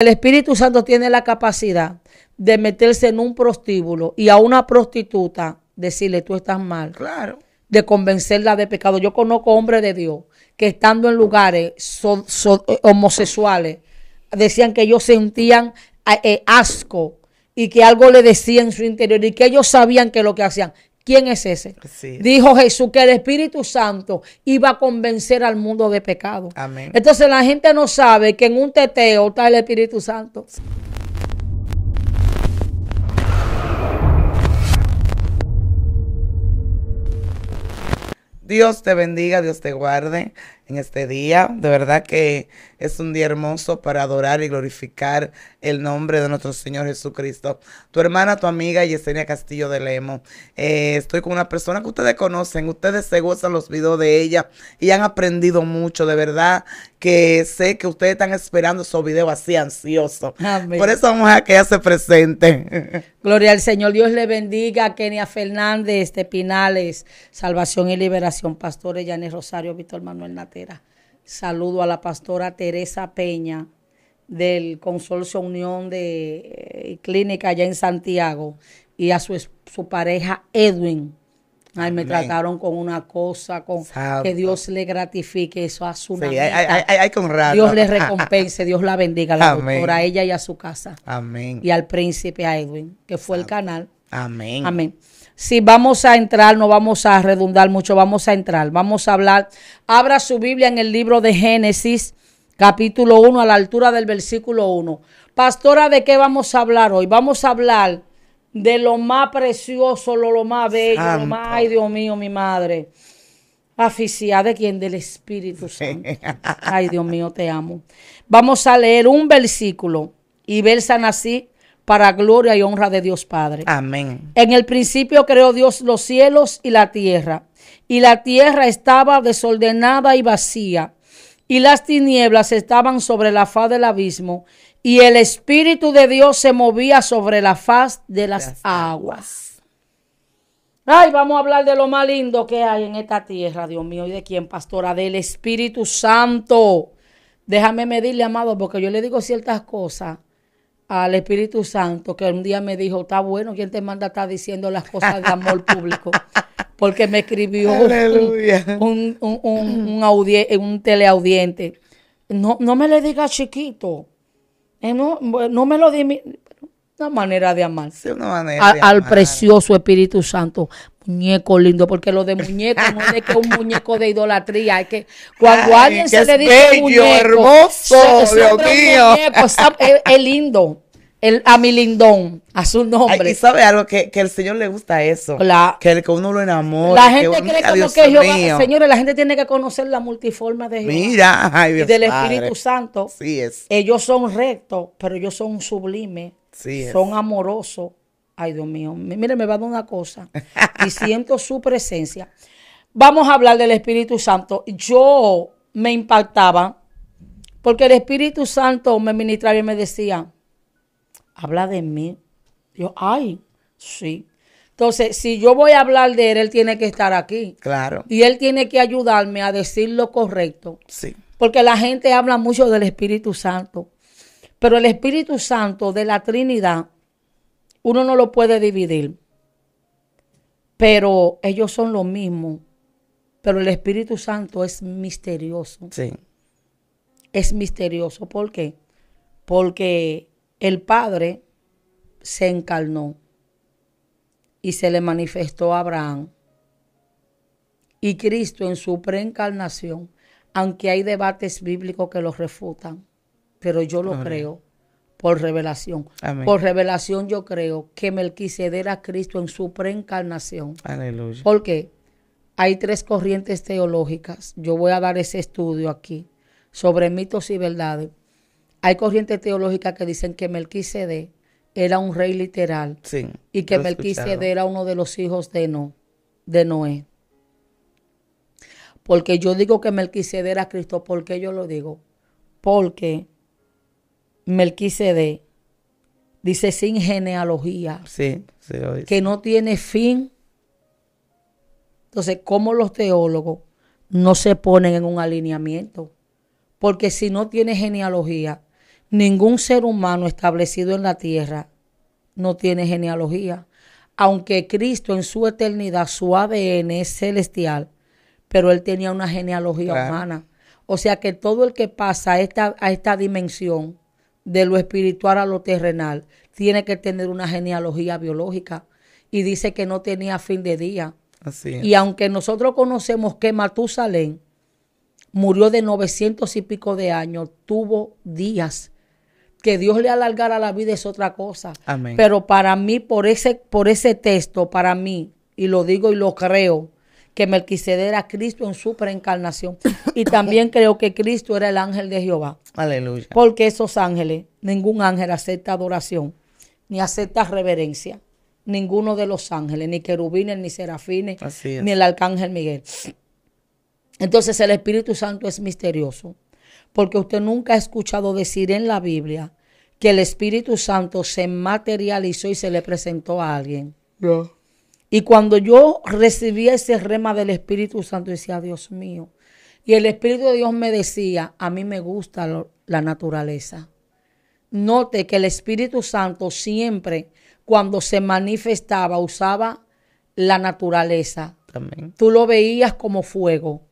El Espíritu Santo tiene la capacidad de meterse en un prostíbulo y a una prostituta decirle tú estás mal. De convencerla de pecado. Yo conozco hombres de Dios que estando en lugares homosexuales decían que ellos sentían eh, eh, asco y que algo le decía en su interior y que ellos sabían que lo que hacían ¿Quién es ese? Dijo Jesús que el Espíritu Santo iba a convencer al mundo de pecado. Amén. Entonces la gente no sabe que en un teteo está el Espíritu Santo. Dios te bendiga, Dios te guarde en este día. De verdad que es un día hermoso para adorar y glorificar el nombre de nuestro Señor Jesucristo. Tu hermana, tu amiga Yesenia Castillo de Lemo. Eh, estoy con una persona que ustedes conocen, ustedes se gozan los videos de ella y han aprendido mucho. De verdad que sé que ustedes están esperando su video así ansioso Por eso vamos a que ella se presente. Gloria al Señor. Dios le bendiga Kenia Fernández de Pinales, Salvación y Liberación, Pastores Yanes Rosario, Víctor Manuel Nate. Saludo a la pastora Teresa Peña del Consorcio Unión de eh, Clínica allá en Santiago y a su, pareja Edwin. Ay, me trataron con una cosa, con que Dios le gratifique eso a su sí, Dios le recompense, Dios la bendiga a la doctora, a ella y a su casa. Amén. Y al príncipe, Edwin, que fue el canal. Amén. Amén si vamos a entrar, no vamos a redundar mucho, vamos a entrar, vamos a hablar. Abra su Biblia en el libro de Génesis, capítulo 1, a la altura del versículo 1. Pastora, ¿de qué vamos a hablar hoy? Vamos a hablar de lo más precioso, lo, más bello, más, ay Dios mío, mi madre. Aficiada de quién? Del Espíritu Santo. Ay Dios mío, te amo. Vamos a leer un versículo y versan así para gloria y honra de Dios Padre. Amén. En el principio creó Dios los cielos y la tierra, y la tierra estaba desordenada y vacía, y las tinieblas estaban sobre la faz del abismo, y el Espíritu de Dios se movía sobre la faz de las, aguas. Ay, vamos a hablar de lo más lindo que hay en esta tierra, Dios mío, y de quién, pastora, ah, del Espíritu Santo. Déjame medirle, amado, porque yo le digo ciertas cosas al Espíritu Santo, que un día me dijo, está bueno, él te manda a estar diciendo las cosas de amor público? Porque me escribió un, un, un, teleaudiente. No, no me le diga chiquito. Eh, no, me lo di. Una manera de amarse. Al precioso Espíritu Santo muñeco lindo, porque lo de muñeco no es que un muñeco de idolatría, es que cuando alguien se le dice muñeco, hermoso, mío. Muñeco, es, lindo. El, a mi lindón, a su nombre. y sabe algo que, que el Señor le gusta eso. que el que uno lo enamora. La gente cree como que Jehová, señores, la gente tiene que conocer la multiforma de Jehová. Mira, y del Espíritu Santo. Sí es. Ellos son rectos, pero ellos son sublimes. son amorosos, Ay, Dios mío, mire, me va a dar una cosa. Y siento su presencia. Vamos a hablar del Espíritu Santo. Yo me impactaba porque el Espíritu Santo me ministraba y me decía, habla de mí. Yo, ay, sí. Entonces, si yo voy a hablar de él, él tiene que estar aquí. Claro. Y él tiene que ayudarme a decir lo correcto. Sí. Porque la gente habla mucho del Espíritu Santo. Pero el Espíritu Santo de la Trinidad uno no lo puede dividir. Pero ellos son lo mismo. Pero el Espíritu Santo es misterioso. Sí. Es misterioso. ¿Por qué? Porque el Padre se encarnó y se le manifestó a Abraham. Y Cristo en su preencarnación, aunque hay debates bíblicos que lo refutan, pero yo lo creo, por revelación. Por revelación yo creo que Melquisedec era Cristo en su preencarnación. Aleluya. Porque hay tres corrientes teológicas. Yo voy a dar ese estudio aquí sobre mitos y verdades. Hay corrientes teológicas que dicen que Melquisedec era un rey literal sí, y que Melquisedec era uno de los hijos de, Noé. Porque yo digo que Melquisedec era Cristo, ¿por qué yo lo digo? Porque Melquisede, dice sin genealogía. Que no tiene fin. Entonces, ¿cómo los teólogos no se ponen en un alineamiento? Porque si no tiene genealogía, ningún ser humano establecido en la tierra no tiene genealogía. Aunque Cristo en su eternidad, su ADN es celestial, pero él tenía una genealogía humana. O sea que todo el que pasa a esta dimensión de lo espiritual a lo terrenal, tiene que tener una genealogía biológica. Y dice que no tenía fin de día. Así Y aunque nosotros conocemos que Matusalén murió de 900 y pico de años, tuvo días. Que Dios le alargara la vida es otra cosa. Pero para mí, por ese, por ese texto, para mí, y lo digo y lo creo, que Melquisedec era Cristo en su preencarnación. Y también creo que Cristo era el ángel de Jehová. Aleluya. Porque esos ángeles, ningún ángel acepta adoración, ni acepta reverencia. Ninguno de los ángeles, ni querubines, ni serafines, ni el arcángel Miguel. Entonces el Espíritu Santo es misterioso, porque usted nunca ha escuchado decir en la Biblia que el Espíritu Santo se materializó y se le presentó a alguien. No. Y cuando yo recibía ese rema del Espíritu Santo, decía, Dios mío. Y el Espíritu de Dios me decía, a mí me gusta la naturaleza. Note que el Espíritu Santo siempre, cuando se manifestaba, usaba la naturaleza. También. Tú lo veías como fuego.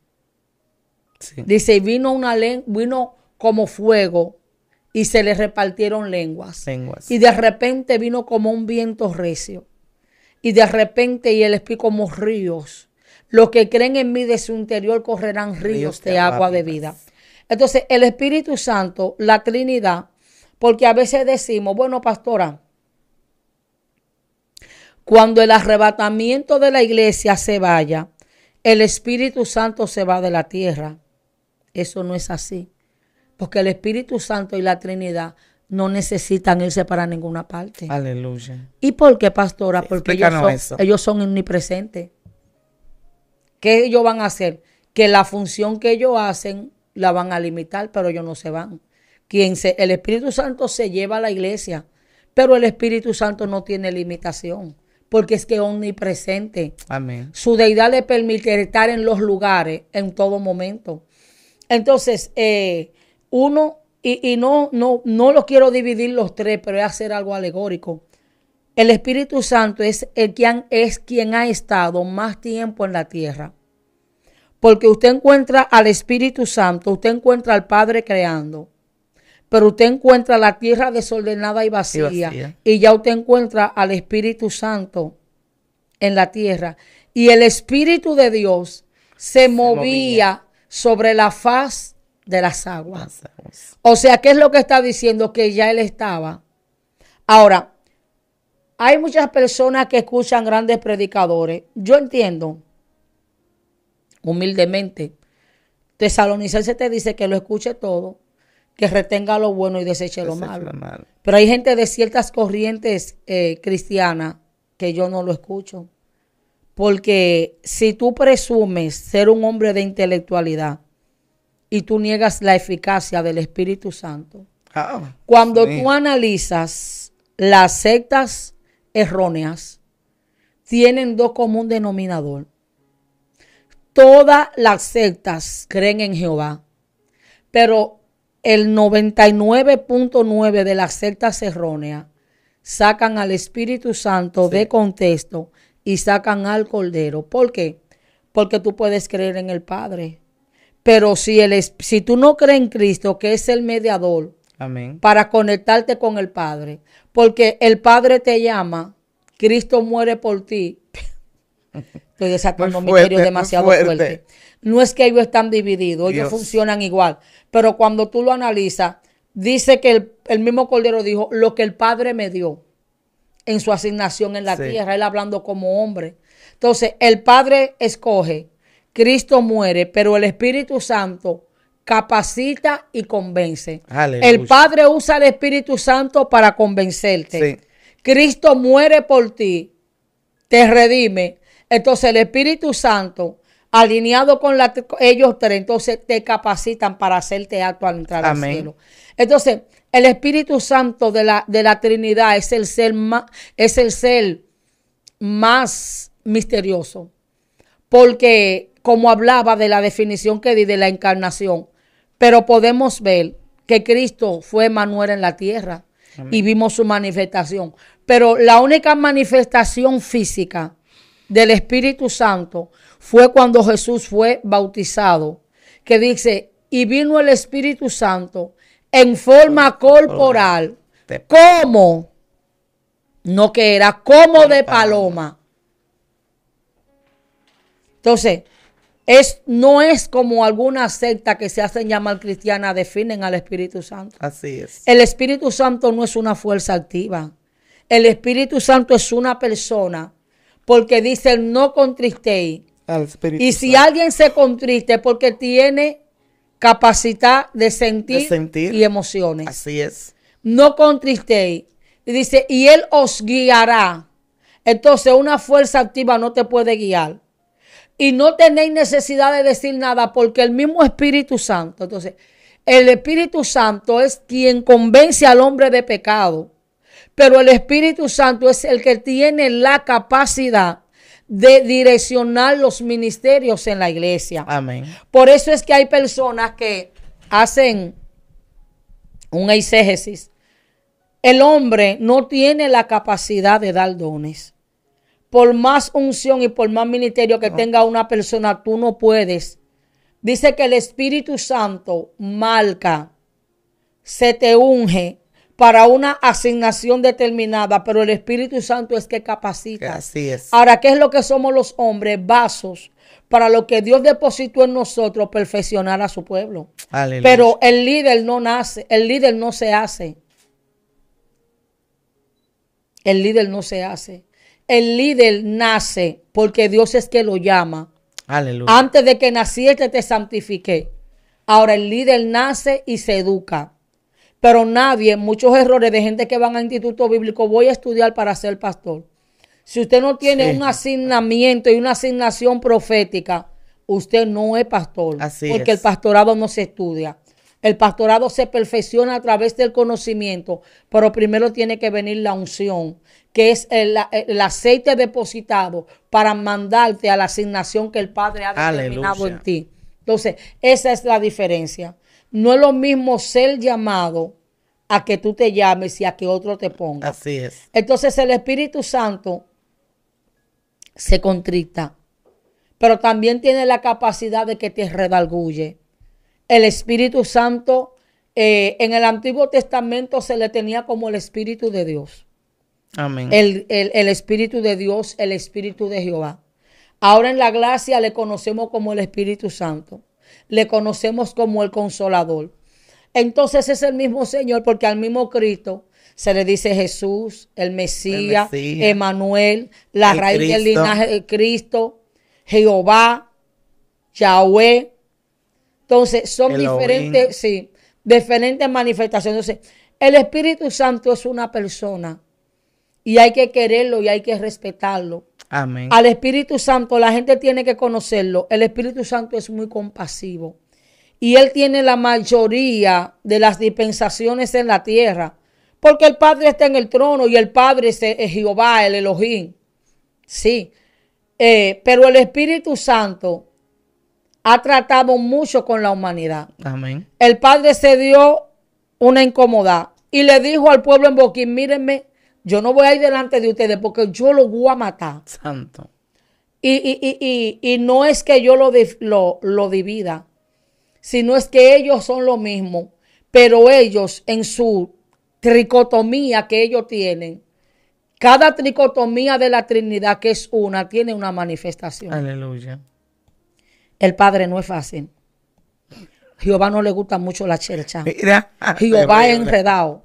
Sí. Dice, vino, una vino como fuego y se le repartieron lenguas. Y de repente vino como un viento recio y de repente y el espíritu como ríos. Los que creen en mí de su interior correrán ríos de agua de vida. Entonces, el Espíritu Santo, la Trinidad, porque a veces decimos, bueno, pastora, cuando el arrebatamiento de la iglesia se vaya, el Espíritu Santo se va de la tierra. Eso no es así, porque el Espíritu Santo y la Trinidad no necesitan irse para ninguna parte. Aleluya. ¿Y por qué, pastora? Porque ellos son, son omnipresentes. ¿Qué ellos van a hacer? Que la función que ellos hacen la van a limitar, pero ellos no se van. Quien se, el Espíritu Santo se lleva a la iglesia, pero el Espíritu Santo no tiene limitación, porque es que es omnipresente. Amén. Su deidad le permite estar en los lugares en todo momento. Entonces, eh, uno y, no, no, no lo quiero dividir los tres, pero es hacer algo alegórico. El Espíritu Santo es, el quien, es quien ha estado más tiempo en la tierra. Porque usted encuentra al Espíritu Santo, usted encuentra al Padre creando, pero usted encuentra la tierra desordenada y vacía, y ya usted encuentra al Espíritu Santo en la tierra. Y el Espíritu de Dios se, movía, movía sobre la faz de las aguas. O sea, ¿qué es lo que está diciendo? Que ya él estaba. Ahora, hay muchas personas que escuchan grandes predicadores. Yo entiendo, humildemente, Tesalonicense te dice que lo escuche todo, que retenga lo bueno y deseche, lo, malo. Pero hay gente de ciertas corrientes eh, cristianas que yo no lo escucho. Porque si tú presumes ser un hombre de intelectualidad, y tú niegas la eficacia del Espíritu Santo. Ah, Cuando tú analizas las sectas erróneas, tienen dos común denominador. Todas las sectas creen en Jehová, pero el 99.9 de las sectas erróneas sacan al Espíritu Santo de contexto y sacan al Cordero. ¿Por qué? Porque tú puedes creer en el Padre, pero si, el, si tú no crees en Cristo, que es el mediador, para conectarte con el Padre, porque el Padre te llama, Cristo muere por ti. Estoy desatando un demasiado fuerte. No es que ellos están divididos, ellos funcionan igual. Pero cuando tú lo analizas, dice que el, mismo Cordero dijo, lo que el Padre me dio en su asignación en la tierra, él hablando como hombre. Entonces, el Padre escoge Cristo muere, pero el Espíritu Santo capacita y convence. El Padre usa el Espíritu Santo para convencerte. Cristo muere por ti, te redime. Entonces el Espíritu Santo, alineado con ellos tres, entonces te capacitan para hacerte acto al entrar al cielo. Entonces, el Espíritu Santo de la, Trinidad es el ser más, es el ser más misterioso. Porque como hablaba de la definición que di de la encarnación. Pero podemos ver que Cristo fue Manuel en la tierra y vimos su manifestación. Pero la única manifestación física del Espíritu Santo fue cuando Jesús fue bautizado, que dice, y vino el Espíritu Santo en forma corporal, como, no que era, como de paloma. Entonces, no es como alguna secta que se hacen llamar cristiana definen al Espíritu Santo. Así es. El Espíritu Santo no es una fuerza activa. El Espíritu Santo es una persona, porque dice no contristéis. y si alguien se contriste porque tiene capacidad de sentir, de sentir, y emociones. Así es. No contristéis. Y dice, y Él os guiará. Entonces una fuerza activa no te puede guiar y no tenéis necesidad de decir nada porque el mismo Espíritu Santo, entonces, el Espíritu Santo es quien convence al hombre de pecado, pero el Espíritu Santo es el que tiene la capacidad de direccionar los ministerios en la iglesia. Amén. Por eso es que hay personas que hacen un exégesis. El hombre no tiene la capacidad de dar dones por más unción y por más ministerio que tenga una persona, tú no puedes. Dice que el Espíritu Santo marca, se te unge para una asignación determinada, pero el Espíritu Santo es que capacita. Así es. Ahora, ¿qué es lo que somos los hombres? Vasos para lo que Dios depositó en nosotros, perfeccionar a su pueblo. Pero el líder no nace, el líder no se hace. El líder no se hace el líder nace porque Dios es que lo llama. Aleluya. Antes de que naciste, te santifiqué. Ahora el líder nace y se educa. Pero nadie, muchos errores de gente que van a instituto bíblico, voy a estudiar para ser pastor. Si usted no tiene un asignamiento y una asignación profética, usted no es pastor. Así porque el pastorado no se estudia. El pastorado se perfecciona a través del conocimiento, pero primero tiene que venir la unción, que es el, aceite depositado para mandarte a la asignación que el Padre ha determinado en ti. Entonces, esa es la diferencia. No es lo mismo ser llamado a que tú te llames y a que otro te ponga. Así es. Entonces el Espíritu Santo se contrita, pero también tiene la capacidad de que te redarguye el Espíritu Santo, eh, en el Antiguo Testamento se le tenía como el Espíritu de Dios. Amén. El, Espíritu de Dios, el Espíritu de Jehová. Ahora en la gracia le conocemos como el Espíritu Santo. Le conocemos como el Consolador. Entonces es el mismo Señor, porque al mismo Cristo se le dice Jesús, el Mesías, Emanuel, la raíz del linaje de Cristo, Jehová, Yahweh, entonces, son diferentes, sí, diferentes manifestaciones. Entonces, el Espíritu Santo es una persona y hay que quererlo y hay que respetarlo. Amén. Al Espíritu Santo, la gente tiene que conocerlo. El Espíritu Santo es muy compasivo y él tiene la mayoría de las dispensaciones en la tierra. Porque el Padre está en el trono y el Padre es Jehová, el Elohim. Sí. Eh, pero el Espíritu Santo ha tratado mucho con la humanidad. Amén. El padre se dio una incomodidad y le dijo al pueblo en Boquín, mírenme, yo no voy a ir delante de ustedes porque yo lo voy a matar. Santo. Y, y, y, no es que yo lo, lo, lo divida, sino es que ellos son lo mismo, pero ellos en su tricotomía que ellos tienen, cada tricotomía de la Trinidad que es una, tiene una manifestación. Aleluya. El Padre no es fácil. Jehová no le gusta mucho la chercha. Jehová es enredado.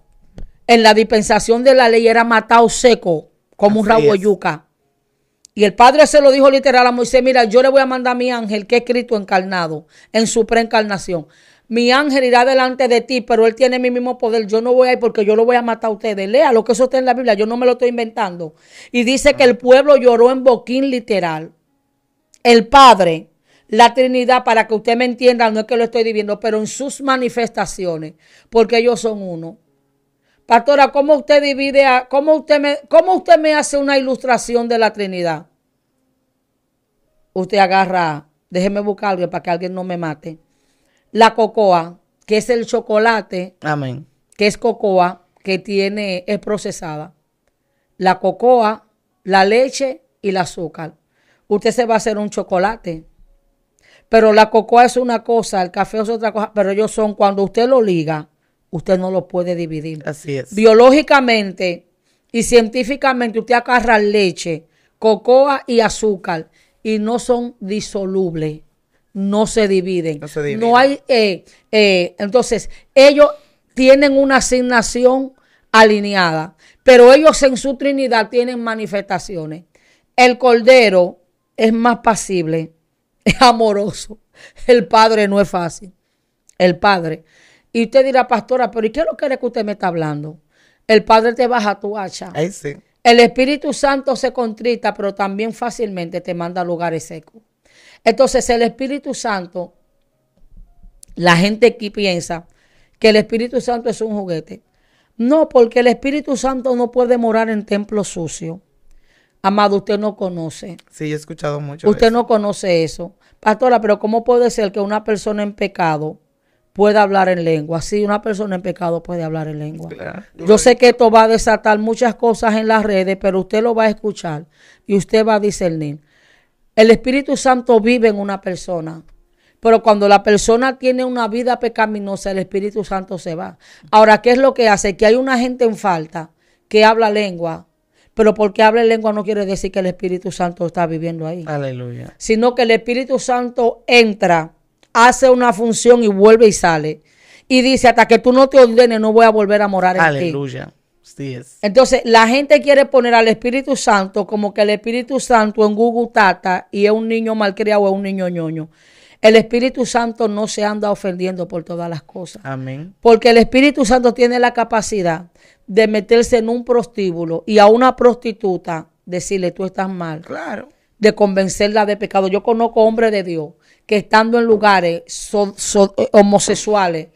En la dispensación de la ley era matado seco, como un rabo yuca. Y el Padre se lo dijo literal a Moisés, mira, yo le voy a mandar a mi ángel que es Cristo encarnado en su preencarnación. Mi ángel irá delante de ti, pero él tiene mi mismo poder. Yo no voy a ir porque yo lo voy a matar a ustedes. Lea lo que eso está en la Biblia, yo no me lo estoy inventando. Y dice que el pueblo lloró en boquín literal. El Padre la Trinidad, para que usted me entienda, no es que lo estoy viviendo, pero en sus manifestaciones, porque ellos son uno. Pastora, ¿cómo usted divide, a, cómo, usted me, usted me hace una ilustración de la Trinidad? Usted agarra, déjeme buscar algo para que alguien no me mate. La cocoa, que es el chocolate, Amén. que es cocoa, que tiene, es procesada. La cocoa, la leche y el azúcar. Usted se va a hacer un chocolate pero la cocoa es una cosa, el café es otra cosa, pero ellos son, cuando usted lo liga, usted no lo puede dividir. Así es. Biológicamente y científicamente usted agarra leche, cocoa y azúcar y no son disolubles, no se dividen. No, se dividen. hay, eh, eh, entonces, ellos tienen una asignación alineada, pero ellos en su Trinidad tienen manifestaciones. El cordero es más pasible es amoroso. El Padre no es fácil. El Padre. Y usted dirá, pastora, pero ¿y qué es lo que que usted me está hablando? El Padre te baja tu hacha. El Espíritu Santo se contrita, pero también fácilmente te manda a lugares secos. Entonces, el Espíritu Santo, la gente aquí piensa que el Espíritu Santo es un juguete. No, porque el Espíritu Santo no puede morar en templos sucio. Amado, usted no conoce. Sí, he escuchado mucho. Usted no conoce eso. Pastora, pero ¿cómo puede ser que una persona en pecado pueda hablar en lengua? Sí, una persona en pecado puede hablar en lengua. Yo sé que esto va a desatar muchas cosas en las redes, pero usted lo va a escuchar y usted va a discernir. El Espíritu Santo vive en una persona. Pero cuando la persona tiene una vida pecaminosa, el Espíritu Santo se va. Ahora, ¿qué es lo que hace? Que hay una gente en falta que habla lengua, pero porque hable lengua no quiere decir que el Espíritu Santo está viviendo ahí. Aleluya. Sino que el Espíritu Santo entra, hace una función y vuelve y sale. Y dice, hasta que tú no te ordenes, no voy a volver a morar en Aleluya. Aleluya. Entonces, la gente quiere poner al Espíritu Santo como que el Espíritu Santo en Google Tata y es un niño malcriado, es un niño ñoño. El Espíritu Santo no se anda ofendiendo por todas las cosas. Amén. Porque el Espíritu Santo tiene la capacidad de meterse en un prostíbulo y a una prostituta decirle tú estás mal. Claro. De convencerla de pecado. Yo conozco hombres de Dios que estando en lugares eh, homosexuales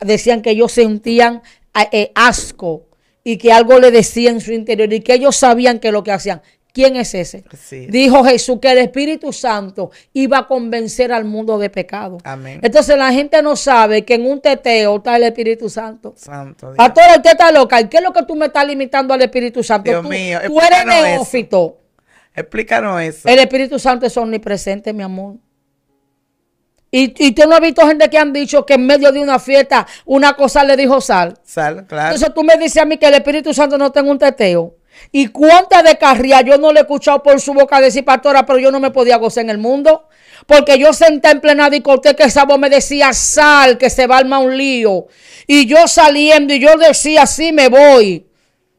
decían que ellos sentían eh, eh, asco y que algo le decía en su interior y que ellos sabían que lo que hacían ¿Quién es ese? Dijo Jesús que el Espíritu Santo iba a convencer al mundo de pecado. Amén. Entonces la gente no sabe que en un teteo está el Espíritu Santo. Santo todo usted está loca. qué es lo que tú me estás limitando al Espíritu Santo? Dios mío, tú eres neófito. Explícanos eso. El Espíritu Santo es omnipresente, mi amor. Y, y, tú no has visto gente que han dicho que en medio de una fiesta una cosa le dijo sal. Sal, claro. Entonces tú me dices a mí que el Espíritu Santo no tenga un teteo. ¿Y cuánta de carría yo no le he escuchado por su boca decir, pastora, pero yo no me podía gozar en el mundo? Porque yo senté en plena que esa voz me decía, sal, que se va alma un lío. Y yo saliendo, y yo decía, sí me voy.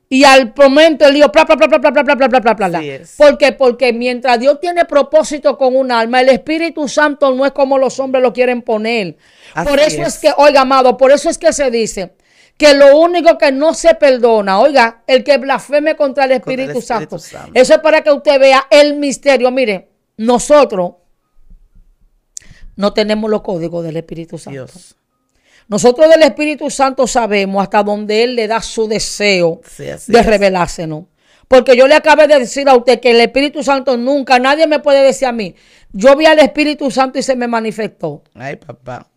Y al momento el lío, bla, Porque mientras Dios tiene propósito con un alma, el Espíritu Santo no es como los hombres lo quieren poner. por eso es que, oiga, amado, por eso es que se dice, que lo único que no se perdona, oiga, el que blasfeme contra el Espíritu, Santo. Eso es para que usted vea el misterio. Mire, nosotros no tenemos los códigos del Espíritu Santo. Nosotros del Espíritu Santo sabemos hasta dónde Él le da su deseo de revelárselo. Porque yo le acabé de decir a usted que el Espíritu Santo nunca, nadie me puede decir a mí, yo vi al Espíritu Santo y se me manifestó. Ay, papá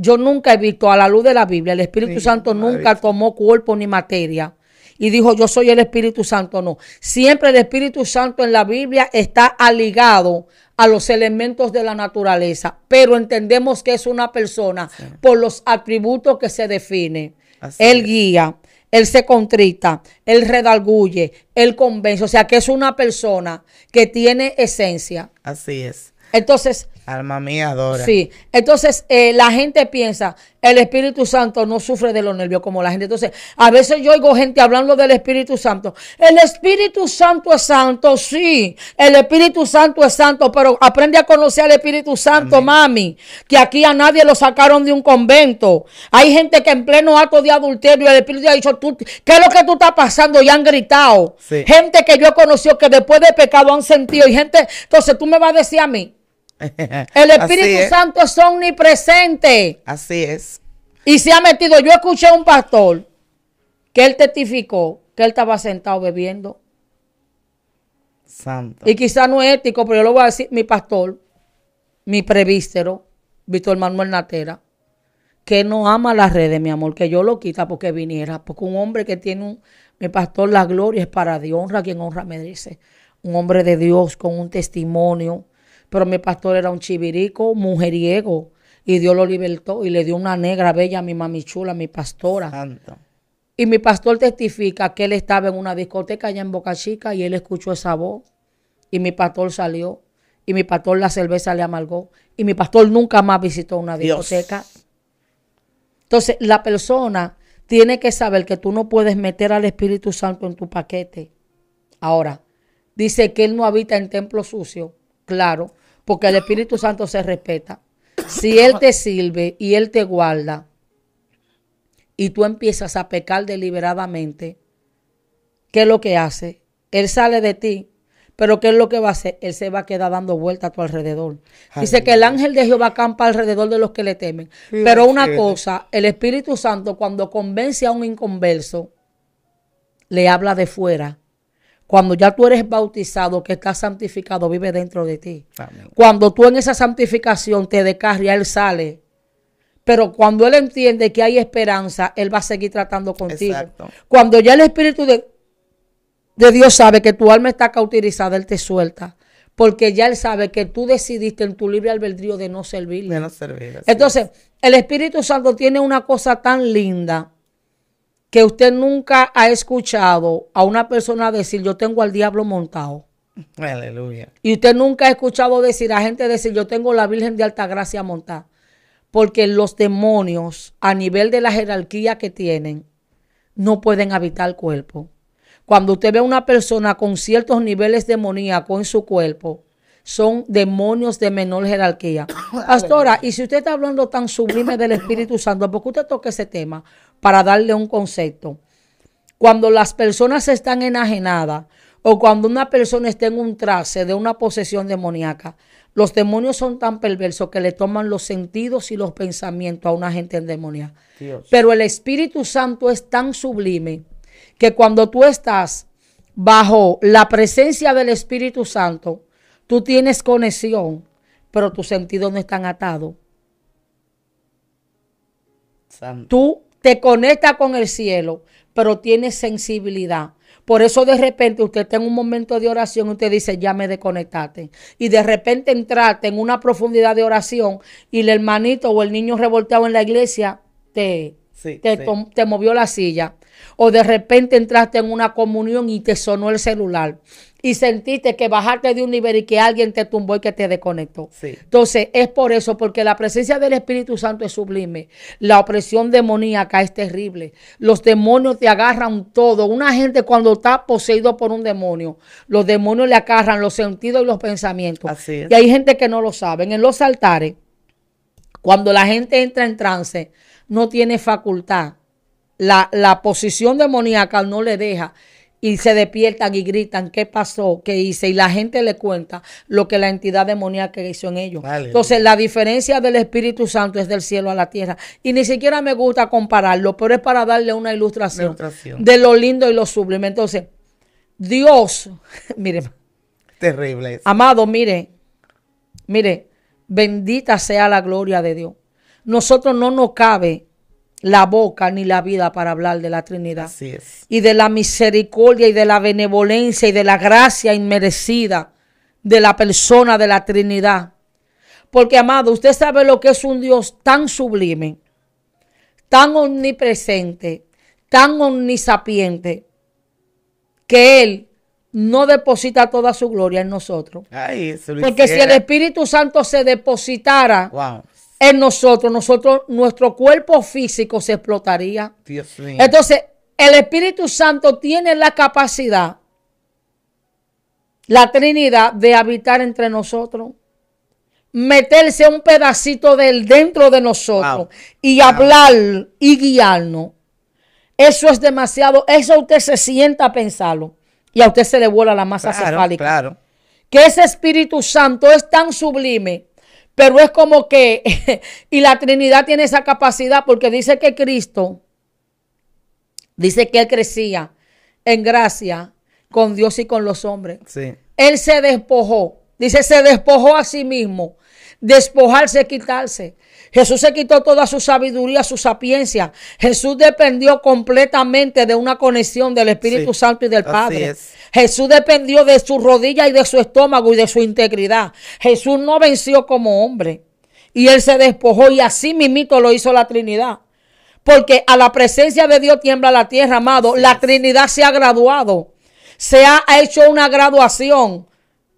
yo nunca he visto a la luz de la Biblia, el Espíritu Santo nunca tomó cuerpo ni materia y dijo yo soy el Espíritu Santo. No, siempre el Espíritu Santo en la Biblia está ligado a los elementos de la naturaleza, pero entendemos que es una persona por los atributos que se define. él guía, él se contrita, él redarguye, él convence, o sea que es una persona que tiene esencia. Así es. Entonces, Alma mía, adora. Sí, entonces eh, la gente piensa, el Espíritu Santo no sufre de los nervios como la gente. Entonces, a veces yo oigo gente hablando del Espíritu Santo. El Espíritu Santo es santo, sí. El Espíritu Santo es santo, pero aprende a conocer al Espíritu Santo, mami. Que aquí a nadie lo sacaron de un convento. Hay gente que en pleno acto de adulterio el Espíritu ha dicho, tú, ¿qué es lo que tú estás pasando? Y han gritado. Sí. Gente que yo he conocido que después de pecado han sentido. Y gente, entonces tú me vas a decir a mí el Espíritu Santo es omnipresente. Así es. Y se ha metido. Yo escuché a un pastor que él testificó que él estaba sentado bebiendo. Santo. Y quizá no es ético, pero yo lo voy a decir, mi pastor, mi prevístero, Víctor Manuel Natera, que no ama las redes, mi amor, que yo lo quita porque viniera. Porque un hombre que tiene un, mi pastor, la gloria es para Dios, honra quien honra me dice, Un hombre de Dios con un testimonio pero mi pastor era un chivirico, mujeriego. Y Dios lo libertó y le dio una negra bella a mi mami chula, mi pastora. Y mi pastor testifica que él estaba en una discoteca allá en Boca Chica y él escuchó esa voz. Y mi pastor salió. Y mi pastor la cerveza le amargó. Y mi pastor nunca más visitó una discoteca. Entonces, la persona tiene que saber que tú no puedes meter al Espíritu Santo en tu paquete. Ahora, dice que él no habita en templo sucio. Claro porque el Espíritu Santo se respeta. Si Él te sirve y Él te guarda y tú empiezas a pecar deliberadamente, ¿qué es lo que hace? Él sale de ti, pero ¿qué es lo que va a hacer? Él se va a quedar dando vuelta a tu alrededor. Dice que el ángel de Jehová campa alrededor de los que le temen. Pero una cosa, el Espíritu Santo cuando convence a un inconverso, le habla de fuera cuando ya tú eres bautizado, que estás santificado, vive dentro de ti. Cuando tú en esa santificación te descarria, Él sale. Pero cuando Él entiende que hay esperanza, Él va a seguir tratando contigo. Cuando ya el Espíritu de, Dios sabe que tu alma está cautizada Él te suelta porque ya él sabe que tú decidiste en tu libre albedrío de no servirle. De no servir. Entonces, el Espíritu Santo tiene una cosa tan linda que usted nunca ha escuchado a una persona decir yo tengo al diablo montado. Aleluya. Y usted nunca ha escuchado decir a gente decir yo tengo la Virgen de Alta Gracia montada. Porque los demonios a nivel de la jerarquía que tienen no pueden habitar el cuerpo. Cuando usted ve a una persona con ciertos niveles demoníacos en su cuerpo, son demonios de menor jerarquía. Pastora, y si usted está hablando tan sublime del Espíritu Santo, ¿por qué usted toca ese tema? para darle un concepto. Cuando las personas están enajenadas o cuando una persona está en un trance de una posesión demoníaca, los demonios son tan perversos que le toman los sentidos y los pensamientos a una gente endemoniada. Pero el Espíritu Santo es tan sublime que cuando tú estás bajo la presencia del Espíritu Santo, tú tienes conexión, pero tus sentidos no están atados. Tú te conecta con el cielo, pero tiene sensibilidad. Por eso de repente usted está en un momento de oración y usted dice, ya me desconectaste. Y de repente entraste en una profundidad de oración y el hermanito o el niño revolteado en la iglesia te, te movió la silla o de repente entraste en una comunión y te sonó el celular y sentiste que bajaste de un nivel y que alguien te tumbó y que te desconectó. Entonces, es por eso, porque la presencia del Espíritu Santo es sublime. La opresión demoníaca es terrible. Los demonios te agarran todo. Una gente cuando está poseído por un demonio, los demonios le agarran los sentidos y los pensamientos. Y hay gente que no lo sabe. En los altares, cuando la gente entra en trance, no tiene facultad la, posición demoníaca no le deja y se despiertan y gritan qué pasó, qué hice, y la gente le cuenta lo que la entidad demoníaca hizo en ellos. Entonces, la diferencia del Espíritu Santo es del cielo a la tierra. Y ni siquiera me gusta compararlo, pero es para darle una ilustración, de lo lindo y lo sublime. Entonces, Dios, mire. Terrible. Amado, mire, mire, bendita sea la gloria de Dios. Nosotros no nos cabe la boca ni la vida para hablar de la Trinidad. Y de la misericordia y de la benevolencia y de la gracia inmerecida de la persona de la Trinidad. Porque, amado, usted sabe lo que es un Dios tan sublime, tan omnipresente, tan omnisapiente, que Él no deposita toda su gloria en nosotros. Porque si el Espíritu Santo se depositara en nosotros, nosotros, nuestro cuerpo físico se explotaría. Entonces, el Espíritu Santo tiene la capacidad, la Trinidad, de habitar entre nosotros meterse un pedacito del dentro de nosotros y hablar y guiarnos. Eso es demasiado. Eso usted se sienta a pensarlo y a usted se le vuela la masa claro, cefálica. Claro. Que ese Espíritu Santo es tan sublime pero es como que, y la Trinidad tiene esa capacidad porque dice que Cristo, dice que Él crecía en gracia con Dios y con los hombres. Sí. Él se despojó, dice, se despojó a sí mismo Despojarse, quitarse. Jesús se quitó toda su sabiduría, su sapiencia. Jesús dependió completamente de una conexión del Espíritu Santo y del Padre. Jesús dependió de su rodilla y de su estómago y de su integridad. Jesús no venció como hombre. Y él se despojó y así mismito lo hizo la Trinidad. Porque a la presencia de Dios tiembla la tierra, amado. la Trinidad se ha graduado. Se ha hecho una graduación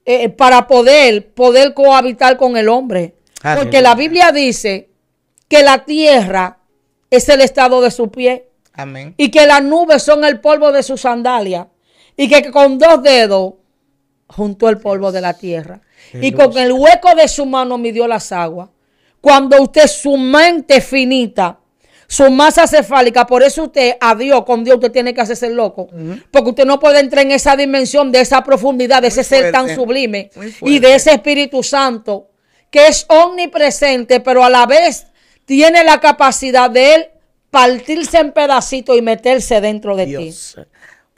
eh, para poder, poder cohabitar con el hombre. Porque la Biblia dice que la tierra es el estado de su pie. Y que las nubes son el polvo de su sandalia. Y que con dos dedos juntó el polvo de la tierra. Y con el hueco de su mano midió las aguas. Cuando usted su mente finita su masa cefálica. Por eso usted, a Dios, con Dios, usted tiene que hacerse loco. Porque usted no puede entrar en esa dimensión, de esa profundidad, de ese ser tan sublime y de ese Espíritu Santo que es omnipresente, pero a la vez tiene la capacidad de él partirse en pedacitos y meterse dentro de ti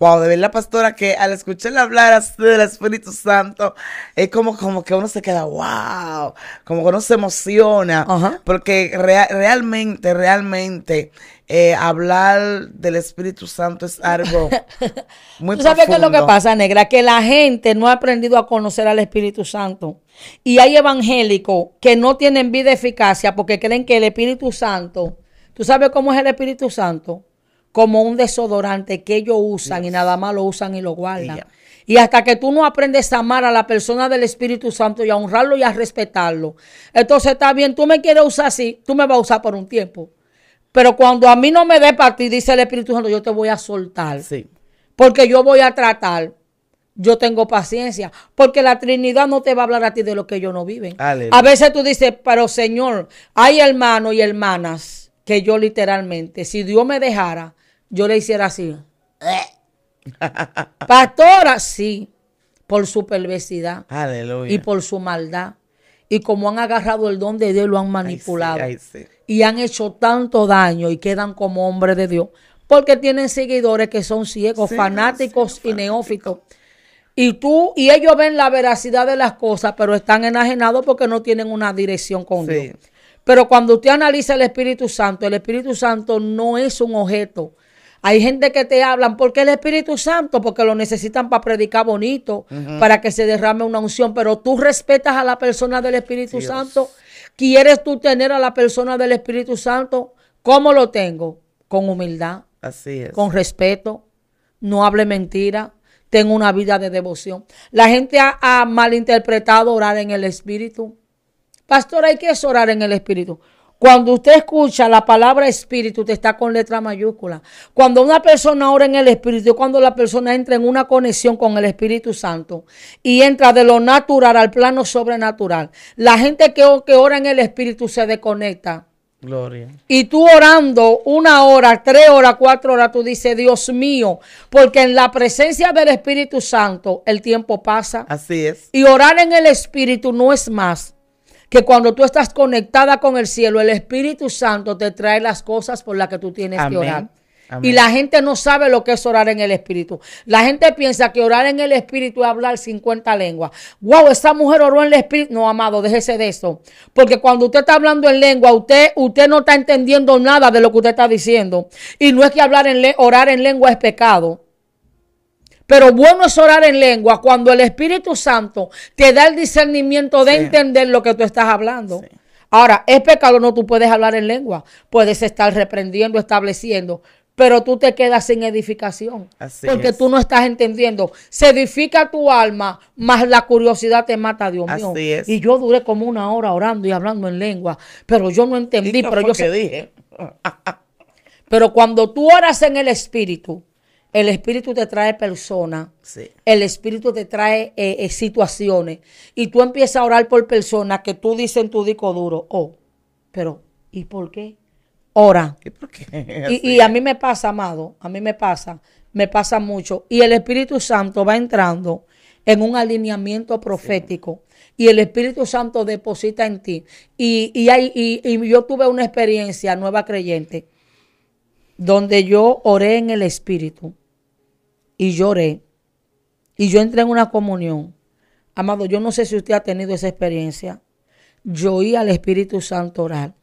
wow, de ver la pastora que al escucharla hablar así del Espíritu Santo, es como, como que uno se queda, wow, como que uno se emociona, porque realmente, realmente, eh, hablar del Espíritu Santo es algo muy ¿Tú sabes qué es lo que pasa, negra? Que la gente no ha aprendido a conocer al Espíritu Santo. Y hay evangélicos que no tienen vida eficacia porque creen que el Espíritu Santo, ¿tú sabes cómo es el Espíritu Santo? como un desodorante que ellos usan y nada más lo usan y lo guardan. Y hasta que tú no aprendes a amar a la persona del Espíritu Santo y a honrarlo y a respetarlo. Entonces está bien, tú me quieres usar así, tú me vas a usar por un tiempo. Pero cuando a mí no me dé para ti, dice el Espíritu Santo, yo te voy a soltar. Porque yo voy a tratar. Yo tengo paciencia. Porque la Trinidad no te va a hablar a ti de lo que ellos no viven. A veces tú dices, pero Señor, hay hermanos y hermanas que yo literalmente, si Dios me dejara, yo le hiciera así. Pastora, sí, por su perversidad Aleluya. y por su maldad. Y como han agarrado el don de Dios, lo han manipulado. Y han hecho tanto daño y quedan como hombres de Dios. Porque tienen seguidores que son ciegos, fanáticos y neófitos. Y tú y ellos ven la veracidad de las cosas, pero están enajenados porque no tienen una dirección con Dios. Pero cuando usted analiza el Espíritu Santo, el Espíritu Santo no es un objeto hay gente que te hablan porque el Espíritu Santo, porque lo necesitan para predicar bonito, para que se derrame una unción, pero tú respetas a la persona del Espíritu Santo. ¿Quieres tú tener a la persona del Espíritu Santo? ¿Cómo lo tengo? Con humildad. Así es. Con respeto. No hable mentira. Tengo una vida de devoción. La gente ha, ha malinterpretado orar en el Espíritu. Pastor, hay que orar en el Espíritu. Cuando usted escucha la palabra espíritu, te está con letra mayúscula. Cuando una persona ora en el espíritu, cuando la persona entra en una conexión con el Espíritu Santo y entra de lo natural al plano sobrenatural, la gente que, que ora en el espíritu se desconecta. Gloria. Y tú orando una hora, tres horas, cuatro horas, tú dices, Dios mío, porque en la presencia del Espíritu Santo el tiempo pasa. Así es. Y orar en el Espíritu no es más que cuando tú estás conectada con el cielo, el Espíritu Santo te trae las cosas por las que tú tienes que orar. Y la gente no sabe lo que es orar en el Espíritu. La gente piensa que orar en el Espíritu es hablar 50 lenguas. Wow, esa mujer oró en el Espíritu. No, amado, déjese de eso. Porque cuando usted está hablando en lengua, usted, usted no está entendiendo nada de lo que usted está diciendo. Y no es que hablar en orar en lengua es pecado. Pero bueno es orar en lengua cuando el Espíritu Santo te da el discernimiento de entender lo que tú estás hablando. Ahora, es pecado, no tú puedes hablar en lengua, puedes estar reprendiendo, estableciendo, pero tú te quedas sin edificación. porque tú no estás entendiendo. Se edifica tu alma, más la curiosidad te mata, Dios Así Es. Y yo duré como una hora orando y hablando en lengua, pero yo no entendí, pero yo pero cuando tú oras en el espíritu, el espíritu te trae personas. Sí. El espíritu te trae eh, eh, situaciones. Y tú empiezas a orar por personas que tú dices en tu disco duro, oh, pero ¿y por qué? Ora. ¿Y por qué? Y, a mí me pasa, amado, a mí me pasa, me pasa mucho. Y el Espíritu Santo va entrando en un alineamiento profético y el Espíritu Santo deposita en ti. Y, y, yo tuve una experiencia nueva creyente donde yo oré en el Espíritu y lloré. Y yo entré en una comunión. Amado, yo no sé si usted ha tenido esa experiencia. Yo oí al Espíritu Santo orar.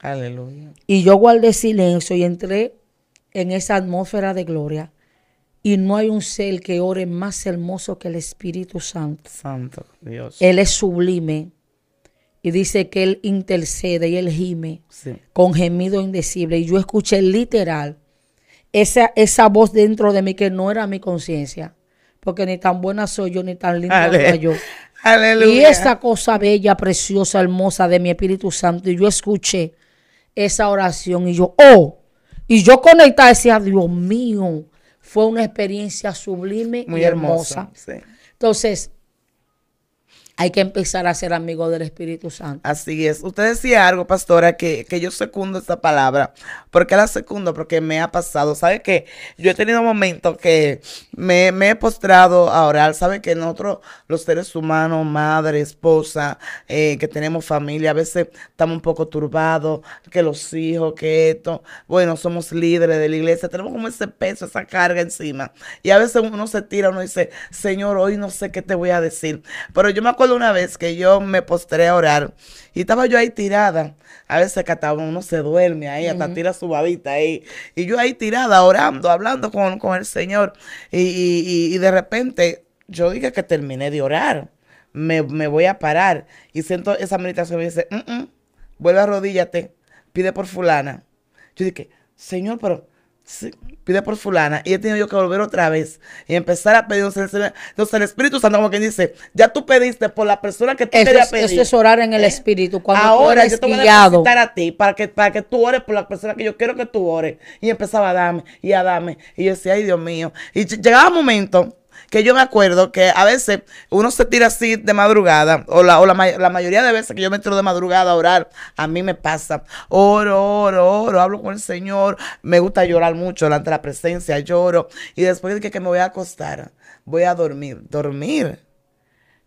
Aleluya. Y yo guardé silencio y entré en esa atmósfera de gloria. Y no hay un ser que ore más hermoso que el Espíritu Santo. Santo Dios. Él es sublime. Y dice que Él intercede y Él gime con gemido indecible. Y yo escuché literal esa, voz dentro de mí que no era mi conciencia, porque ni tan buena soy yo, ni tan linda soy yo. Y esa cosa bella, preciosa, hermosa de mi Espíritu Santo, y yo escuché esa oración y yo, oh, y yo conectaba decía, ah, Dios mío, fue una experiencia sublime y hermosa. Entonces, hay que empezar a ser amigo del Espíritu Santo. Así es. Usted decía algo, pastora, que, que yo secundo esta palabra. ¿Por qué la secundo? Porque me ha pasado. ¿Sabe qué? Yo he tenido momentos que me, he postrado a orar. ¿Sabe que nosotros, los seres humanos, madre, esposa, eh, que tenemos familia, a veces estamos un poco turbados, que los hijos, que esto. Bueno, somos líderes de la iglesia. Tenemos como ese peso, esa carga encima. Y a veces uno se tira, uno dice, Señor, hoy no sé qué te voy a decir. Pero yo me acuerdo una vez que yo me postré a orar y estaba yo ahí tirada. A veces uno se duerme ahí, hasta tira su babita ahí. Y yo ahí tirada, orando, hablando con, el Señor. Y, de repente yo dije que terminé de orar. Me, voy a parar. Y siento esa meditación y me dice, mm, mm, vuelve a rodillate, pide por fulana. Yo dije, Señor, pero pide por fulana y he tenido yo que volver otra vez y empezar a pedir Entonces el Espíritu Santo como quien dice, ya tú pediste por la persona que tú querías pedir. Eso es orar en el eh, Espíritu. Cuando Ahora yo te guiado. a ti para que, para que tú ores por la persona que yo quiero que tú ores. Y empezaba a darme y a darme. Y yo decía, ay Dios mío. Y llegaba un momento que yo me acuerdo que a veces uno se tira así de madrugada, o la, la, mayoría de veces que yo me entro de madrugada a orar, a mí me pasa. Oro, oro, oro, hablo con el Señor, me gusta llorar mucho delante la presencia, lloro. Y después de que, que me voy a acostar, voy a dormir, dormir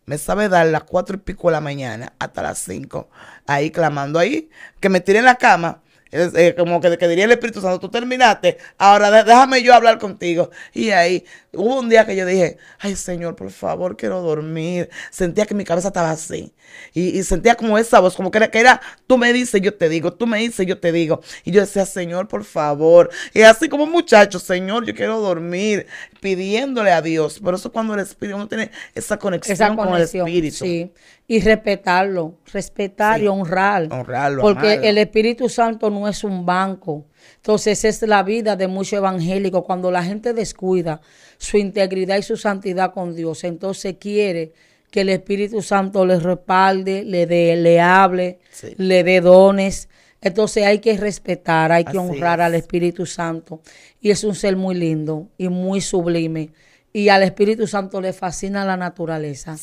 me sabe dar las cuatro y pico de la mañana hasta las cinco, ahí clamando ahí, que me tire en la cama eh, como que, que, diría el Espíritu Santo, tú terminaste, ahora déjame yo hablar contigo. Y ahí hubo un día que yo dije, ay Señor, por favor, quiero dormir. Sentía que mi cabeza estaba así. Y, sentía como esa voz, como que era, que era, tú me dices, yo te digo, tú me dices, yo te digo. Y yo decía, Señor, por favor. Y así como muchacho, Señor, yo quiero dormir, pidiéndole a Dios. Por eso cuando el Espíritu, uno tiene esa conexión, con el Espíritu. Sí. Y respetarlo, respetar y honrar. Honrarlo. Porque el Espíritu Santo no es un banco. Entonces es la vida de muchos evangélicos. Cuando la gente descuida su integridad y su santidad con Dios, entonces quiere que el Espíritu Santo le respalde, le dé, le hable, le dé dones. Entonces hay que respetar, hay que honrar al Espíritu Santo. Y es un ser muy lindo y muy sublime. Y al Espíritu Santo le fascina la naturaleza.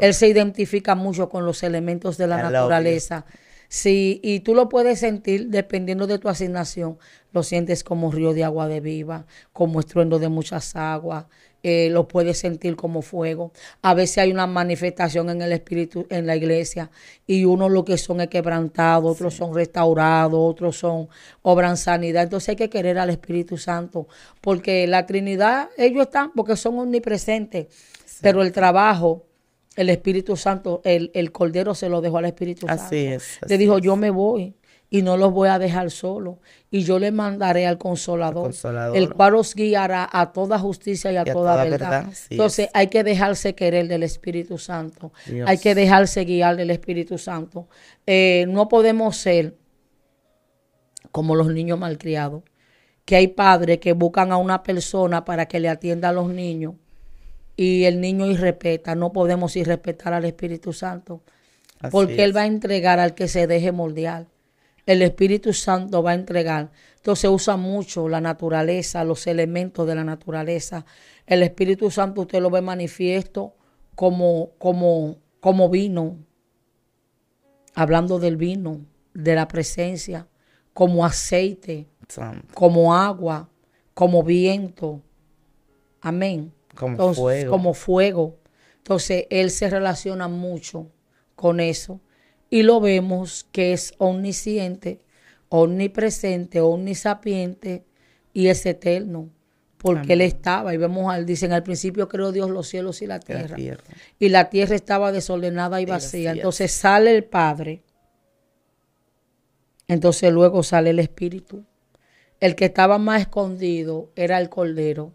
Él se identifica mucho con los elementos de la naturaleza. Sí, y tú lo puedes sentir dependiendo de tu asignación. Lo sientes como río de agua de viva, como estruendo de muchas aguas. Eh, lo puedes sentir como fuego. A veces hay una manifestación en el espíritu, en la iglesia, y unos lo que son es quebrantados, otros son restaurados, otros son obran sanidad. Entonces hay que querer al Espíritu Santo, porque la Trinidad, ellos están porque son omnipresentes, pero el trabajo el Espíritu Santo, el, el Cordero se lo dejó al Espíritu Santo. Así es. Le dijo, yo me voy y no los voy a dejar solos. Y yo le mandaré al consolador, el, cual os guiará a toda justicia y a, toda, verdad. Entonces hay que dejarse querer del Espíritu Santo. Hay que dejarse guiar del Espíritu Santo. Eh, no podemos ser como los niños malcriados, que hay padres que buscan a una persona para que le atienda a los niños y el niño irrespeta. No podemos irrespetar al Espíritu Santo. porque Él va a entregar al que se deje moldear. El Espíritu Santo va a entregar. Entonces usa mucho la naturaleza, los elementos de la naturaleza. El Espíritu Santo usted lo ve manifiesto como, como, como vino. Hablando del vino, de la presencia, como aceite, como agua, como viento. Amén. Como fuego. Entonces, él se relaciona mucho con eso. Y lo vemos que es omnisciente, omnipresente, omnisapiente y es eterno. Porque él estaba, y vemos, al, dicen, al principio creó Dios los cielos y La tierra. Y la tierra estaba desordenada y vacía. Entonces sale el Padre. Entonces luego sale el Espíritu. El que estaba más escondido era el Cordero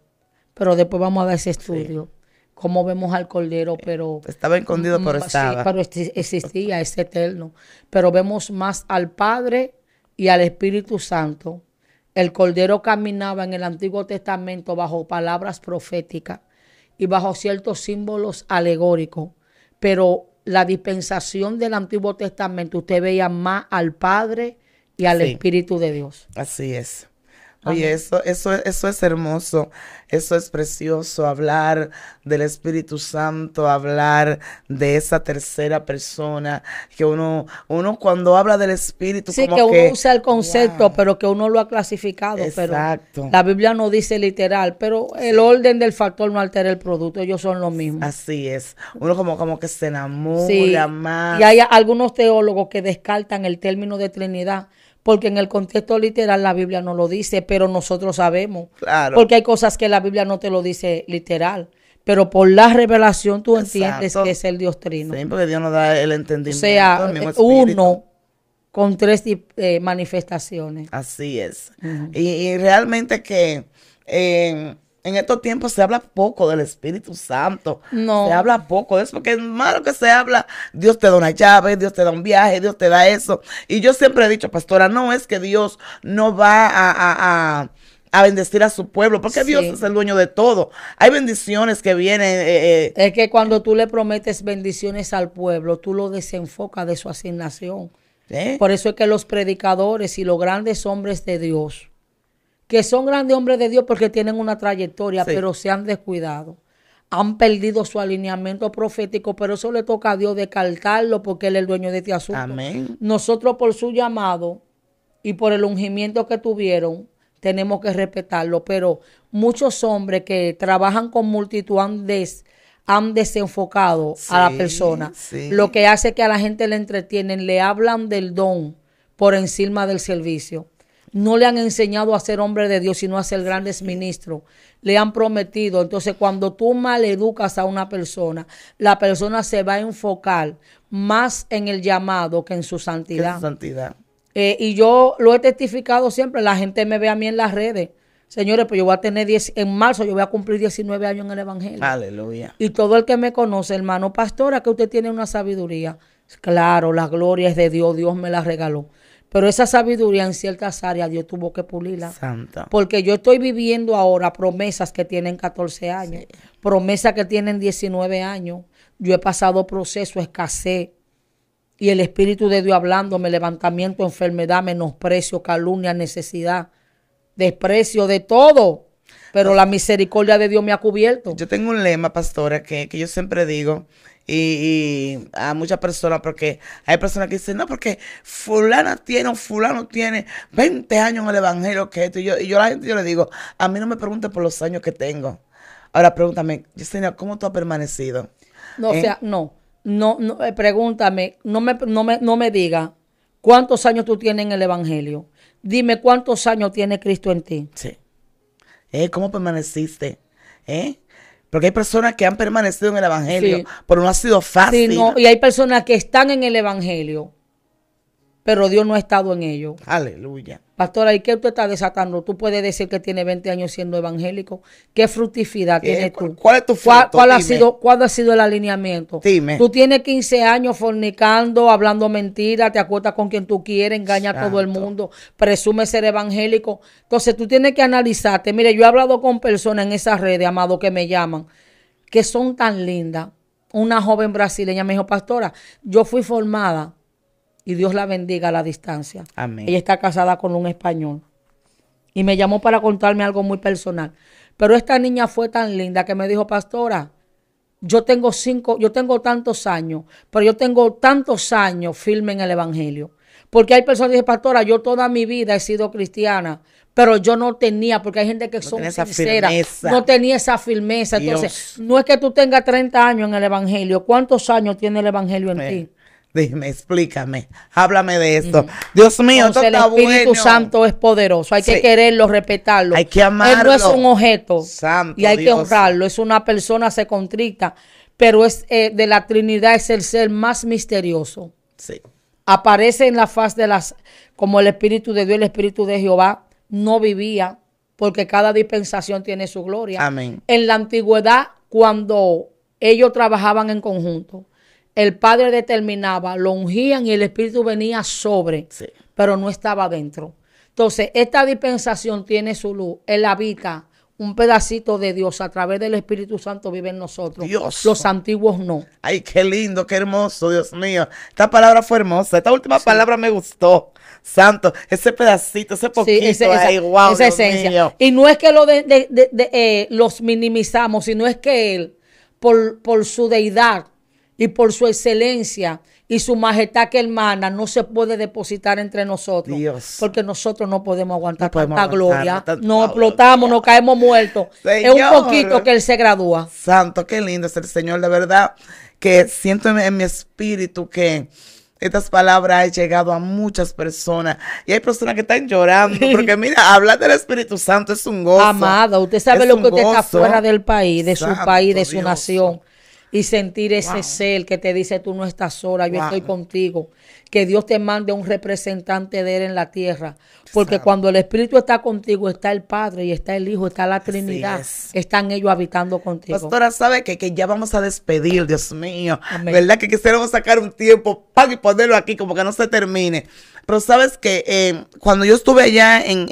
pero después vamos a dar ese estudio. Cómo vemos al Cordero, eh, pero... Estaba escondido, pero mm, estaba. Sí, pero existía, es eterno. Pero vemos más al Padre y al Espíritu Santo. El Cordero caminaba en el Antiguo Testamento bajo palabras proféticas y bajo ciertos símbolos alegóricos, pero la dispensación del Antiguo Testamento usted veía más al Padre y al Espíritu de Dios. Así es. Oye, eso, eso, eso es hermoso, eso es precioso, hablar del Espíritu Santo, hablar de esa tercera persona, que uno, uno cuando habla del Espíritu... Sí, que uno usa el concepto, pero que uno lo ha clasificado. Exacto. la Biblia no dice literal, pero el orden del factor no altera el producto, ellos son lo mismo. Así es, uno como, como que se enamora sí. más. Y hay algunos teólogos que descartan el término de Trinidad porque en el contexto literal la Biblia no lo dice, pero nosotros sabemos. Claro. Porque hay cosas que la Biblia no te lo dice literal. Pero por la revelación tú entiendes que es el Dios trino. Sí, porque Dios nos da el entendimiento. O sea, eh, uno con tres eh, manifestaciones. Así es. y, realmente que eh, en estos tiempos se habla poco del Espíritu Santo. No. Se habla poco de eso, porque es malo que se habla. Dios te da una llave, Dios te da un viaje, Dios te da eso. Y yo siempre he dicho, pastora, no es que Dios no va a, bendecir a su pueblo, porque Dios es el dueño de todo. Hay bendiciones que vienen. Eh, eh. Es que cuando tú le prometes bendiciones al pueblo, tú lo desenfocas de su asignación. Por eso es que los predicadores y los grandes hombres de Dios que son grandes hombres de Dios porque tienen una trayectoria, pero se han descuidado. Han perdido su alineamiento profético, pero eso le toca a Dios descartarlo porque Él es el dueño de este asunto. Amén. Nosotros por su llamado y por el ungimiento que tuvieron, tenemos que respetarlo, pero muchos hombres que trabajan con multitud han, desenfocado a la persona, lo que hace que a la gente le entretienen, le hablan del don por encima del servicio no le han enseñado a ser hombre de Dios, sino a ser grandes ministros. Le han prometido. Entonces, cuando tú maleducas a una persona, la persona se va a enfocar más en el llamado que en su santidad. santidad. Eh, y yo lo he testificado siempre. La gente me ve a mí en las redes. Señores, pues yo voy a tener 10, en marzo yo voy a cumplir 19 años en el Evangelio. Aleluya. Y todo el que me conoce, hermano, pastora, que usted tiene una sabiduría. Claro, la gloria es de Dios, Dios me la regaló. Pero esa sabiduría en ciertas áreas Dios tuvo que pulirla. Santa. Porque yo estoy viviendo ahora promesas que tienen 14 años, promesas que tienen 19 años. Yo he pasado proceso, escasez. Y el Espíritu de Dios hablándome, levantamiento, enfermedad, menosprecio, calumnia, necesidad, desprecio, de todo. Pero la misericordia de Dios me ha cubierto. Yo tengo un lema, pastora, que, que yo siempre digo, y, a muchas personas, porque hay personas que dicen, no, porque fulana tiene o fulano tiene 20 años en el Evangelio que esto. Y yo, y yo a la gente yo le digo, a mí no me pregunte por los años que tengo. Ahora pregúntame, Yesenia, ¿cómo tú has permanecido? No, o sea, no, no, no eh, pregúntame, no me, no, me, diga cuántos años tú tienes en el Evangelio. Dime cuántos años tiene Cristo en ti. Sí. Eh, ¿Cómo permaneciste? ¿Eh? Porque hay personas que han permanecido en el Evangelio, pero no ha sido fácil. y hay personas que están en el Evangelio pero Dios no ha estado en ello. Aleluya. Pastora, ¿y qué tú estás desatando? Tú puedes decir que tiene 20 años siendo evangélico. ¿Qué fructividad tienes tú? ¿Cuál es tu ¿Cuál, ha sido, el alineamiento? Tú tienes 15 años fornicando, hablando mentiras, te acuestas con quien tú quieres, engaña a todo el mundo, presume ser evangélico. Entonces tú tienes que analizarte. Mire, yo he hablado con personas en esas redes, amado, que me llaman, que son tan lindas. Una joven brasileña me dijo, pastora, yo fui formada y Dios la bendiga a la distancia. Amén. Ella está casada con un español. Y me llamó para contarme algo muy personal. Pero esta niña fue tan linda que me dijo, pastora, yo tengo cinco, yo tengo tantos años, pero yo tengo tantos años firme en el Evangelio. Porque hay personas que dicen, pastora, yo toda mi vida he sido cristiana, pero yo no tenía, porque hay gente que son sinceras, no tenía esa firmeza. Entonces, no es que tú tengas 30 años en el Evangelio, ¿cuántos años tiene el Evangelio en eh, ti? Dime, explícame, háblame de esto. Dios mío, El Espíritu Santo es poderoso, hay que quererlo, respetarlo. Hay que amarlo. Él no es un objeto y hay que honrarlo. Es una persona, se contrita, pero es eh, de la Trinidad es el ser más misterioso. Sí. Aparece en la faz de las, como el Espíritu de Dios, el Espíritu de Jehová, no vivía, porque cada dispensación tiene su gloria. Amén. En la antigüedad, cuando ellos trabajaban en conjunto, el padre determinaba, lo ungían y el espíritu venía sobre, pero no estaba dentro. Entonces, esta dispensación tiene su luz, él habita un pedacito de Dios a través del Espíritu Santo vive en nosotros. Dios. Los antiguos no. Ay, qué lindo, qué hermoso, Dios mío. Esta palabra fue hermosa. Esta última palabra me gustó. Santo, ese pedacito, ese poquito, Y no es que lo de, eh, los minimizamos, sino es que él, por, por su deidad, y por su excelencia y su majestad que hermana no se puede depositar entre nosotros. Porque nosotros no podemos aguantar tanta gloria. No nos explotamos, nos caemos muertos. Es un poquito que Él se gradúa. Santo, qué lindo es el Señor. De verdad que siento en, mi espíritu que... Estas palabras han llegado a muchas personas y hay personas que están llorando porque mira, hablar del Espíritu Santo es un gozo. Amada, usted sabe lo que usted está fuera del país, de su país, de su nación y sentir ese ser que te dice tú no estás sola, yo estoy contigo. Que Dios te mande un representante de Él en la tierra. Porque cuando el Espíritu está contigo, está el Padre y está el Hijo, está la Trinidad. Están ellos habitando contigo. Pastora, ¿sabe que, que ya vamos a despedir, Dios mío? ¿Verdad que quisiéramos sacar un tiempo para y ponerlo aquí como que no se termine? Pero sabes que eh, cuando yo estuve allá en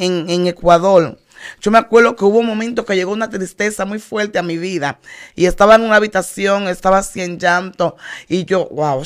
Ecuador, yo me acuerdo que hubo un momento que llegó una tristeza muy fuerte a mi vida y estaba en una habitación, estaba así en llanto y yo, wow,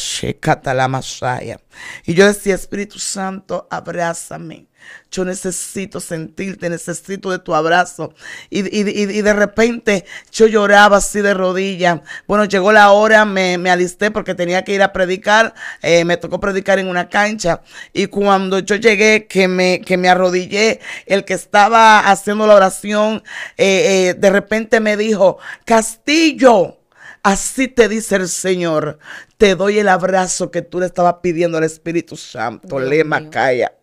la masaya. Y yo decía, Espíritu Santo, abrázame. Yo necesito sentirte, necesito de tu abrazo. Y, de repente yo lloraba así de rodillas. Bueno, llegó la hora, me, alisté porque tenía que ir a predicar. Eh, me tocó predicar en una cancha. Y cuando yo llegué, que me, que me arrodillé, el que estaba haciendo la oración, eh, eh, de repente me dijo, Castillo. Así te dice el Señor, te doy el abrazo que tú le estabas pidiendo al Espíritu Santo. Lema, calla.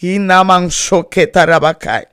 Y que tarabacay.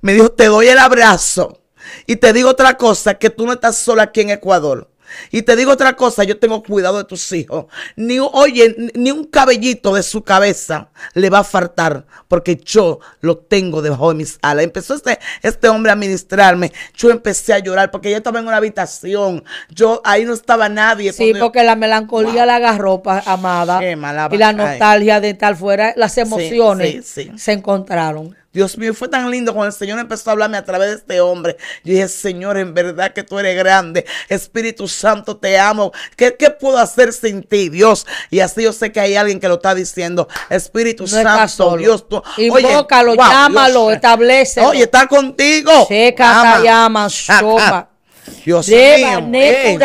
Me dijo, te doy el abrazo. Y te digo otra cosa, que tú no estás sola aquí en Ecuador. Y te digo otra cosa, yo tengo cuidado de tus hijos. Ni, oye, ni un cabellito de su cabeza le va a faltar, porque yo lo tengo debajo de mis alas. Empezó este, este hombre a ministrarme. Yo empecé a llorar, porque yo estaba en una habitación. Yo, ahí no estaba nadie. Sí, porque la melancolía la agarró, amada. Qué mala y la nostalgia de tal fuera, las emociones se encontraron. Dios mío, fue tan lindo cuando el Señor empezó a hablarme a través de este hombre. Yo dije, Señor, en verdad que tú eres grande. Espíritu Santo, te amo. ¿Qué, qué puedo hacer sin ti, Dios? Y así yo sé que hay alguien que lo está diciendo. Espíritu Santo, Dios, tú. Invócalo, oye, wow, llámalo, establece. Oye, está contigo. Seca, llama, sopa. Dios Deba, mío.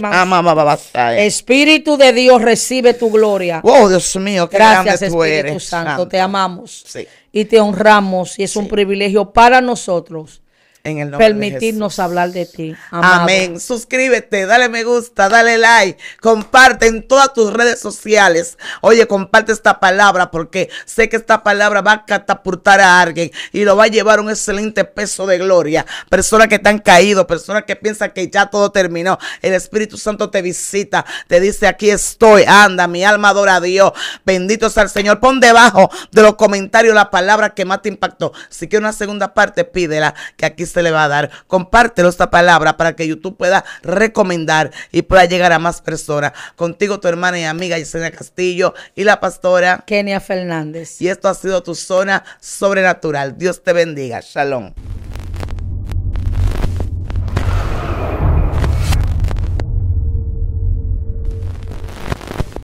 mamá, ah, Espíritu de Dios, recibe tu gloria. Oh, Dios mío, qué grande tú Espíritu eres. Espíritu Santo, te amamos. Sí y te honramos y es un privilegio para nosotros en el nombre Permitirnos de Jesús. hablar de ti. Amén. Suscríbete, dale me gusta, dale like, comparte en todas tus redes sociales. Oye, comparte esta palabra porque sé que esta palabra va a catapultar a alguien y lo va a llevar un excelente peso de gloria. Personas que están caídos, personas que piensan que ya todo terminó. El Espíritu Santo te visita, te dice, aquí estoy, anda, mi alma adora a Dios. Bendito sea el Señor. Pon debajo de los comentarios la palabra que más te impactó. Si quieres una segunda parte, pídela, que aquí se le va a dar. Compártelo esta palabra para que YouTube pueda recomendar y pueda llegar a más personas. Contigo, tu hermana y amiga Yesenia Castillo y la pastora Kenia Fernández. Y esto ha sido tu zona sobrenatural. Dios te bendiga. Shalom.